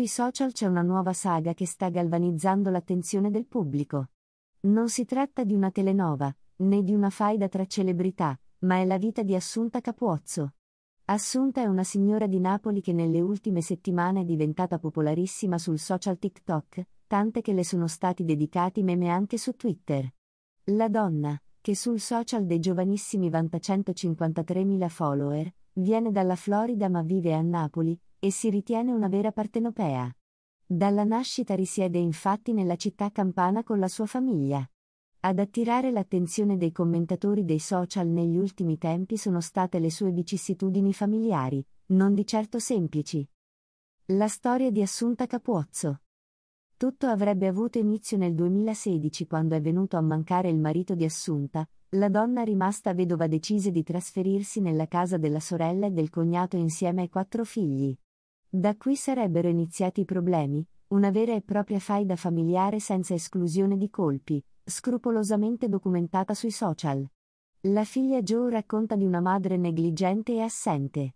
Sui social c'è una nuova saga che sta galvanizzando l'attenzione del pubblico. Non si tratta di una telenova, né di una faida tra celebrità, ma è la vita di Assunta Capuozzo. Assunta è una signora di Napoli che nelle ultime settimane è diventata popolarissima sul social TikTok, tante che le sono stati dedicati meme anche su Twitter. La donna, che sul social dei giovanissimi vanta 153.000 follower, viene dalla Florida ma vive a Napoli, e si ritiene una vera partenopea. Dalla nascita risiede infatti nella città campana con la sua famiglia. Ad attirare l'attenzione dei commentatori dei social negli ultimi tempi sono state le sue vicissitudini familiari, non di certo semplici. La storia di Assunta Capuozzo. Tutto avrebbe avuto inizio nel 2016 quando è venuto a mancare il marito di Assunta, la donna rimasta vedova decise di trasferirsi nella casa della sorella e del cognato insieme ai quattro figli. Da qui sarebbero iniziati i problemi, una vera e propria faida familiare senza esclusione di colpi, scrupolosamente documentata sui social. La figlia Joe racconta di una madre negligente e assente.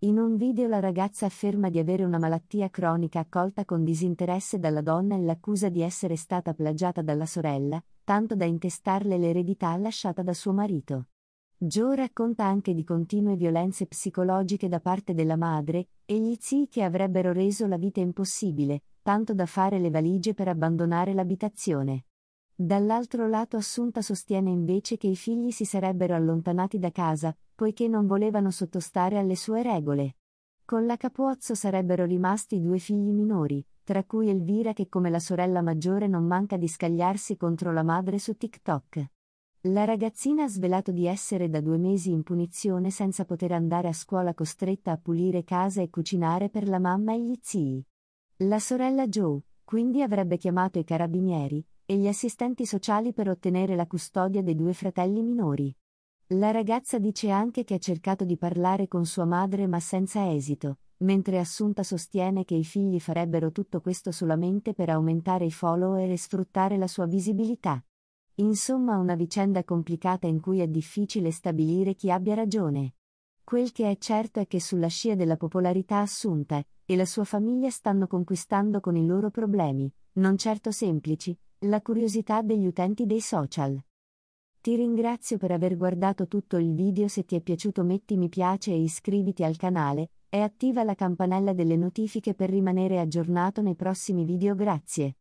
In un video la ragazza afferma di avere una malattia cronica accolta con disinteresse dalla donna e l'accusa di essere stata plagiata dalla sorella, tanto da intestarle l'eredità lasciata da suo marito. Joe racconta anche di continue violenze psicologiche da parte della madre e gli zii che avrebbero reso la vita impossibile, tanto da fare le valigie per abbandonare l'abitazione. Dall'altro lato Assunta sostiene invece che i figli si sarebbero allontanati da casa, poiché non volevano sottostare alle sue regole. Con la Capuozzo sarebbero rimasti due figli minori, tra cui Elvira che come la sorella maggiore non manca di scagliarsi contro la madre su TikTok. La ragazzina ha svelato di essere da due mesi in punizione senza poter andare a scuola costretta a pulire casa e cucinare per la mamma e gli zii. La sorella Joe, quindi avrebbe chiamato i carabinieri e gli assistenti sociali per ottenere la custodia dei due fratelli minori. La ragazza dice anche che ha cercato di parlare con sua madre ma senza esito, mentre Assunta sostiene che i figli farebbero tutto questo solamente per aumentare i follower e sfruttare la sua visibilità. Insomma una vicenda complicata in cui è difficile stabilire chi abbia ragione. Quel che è certo è che sulla scia della popolarità assunta, e la sua famiglia stanno conquistando con i loro problemi, non certo semplici, la curiosità degli utenti dei social. Ti ringrazio per aver guardato tutto il video se ti è piaciuto metti mi piace e iscriviti al canale, e attiva la campanella delle notifiche per rimanere aggiornato nei prossimi video grazie.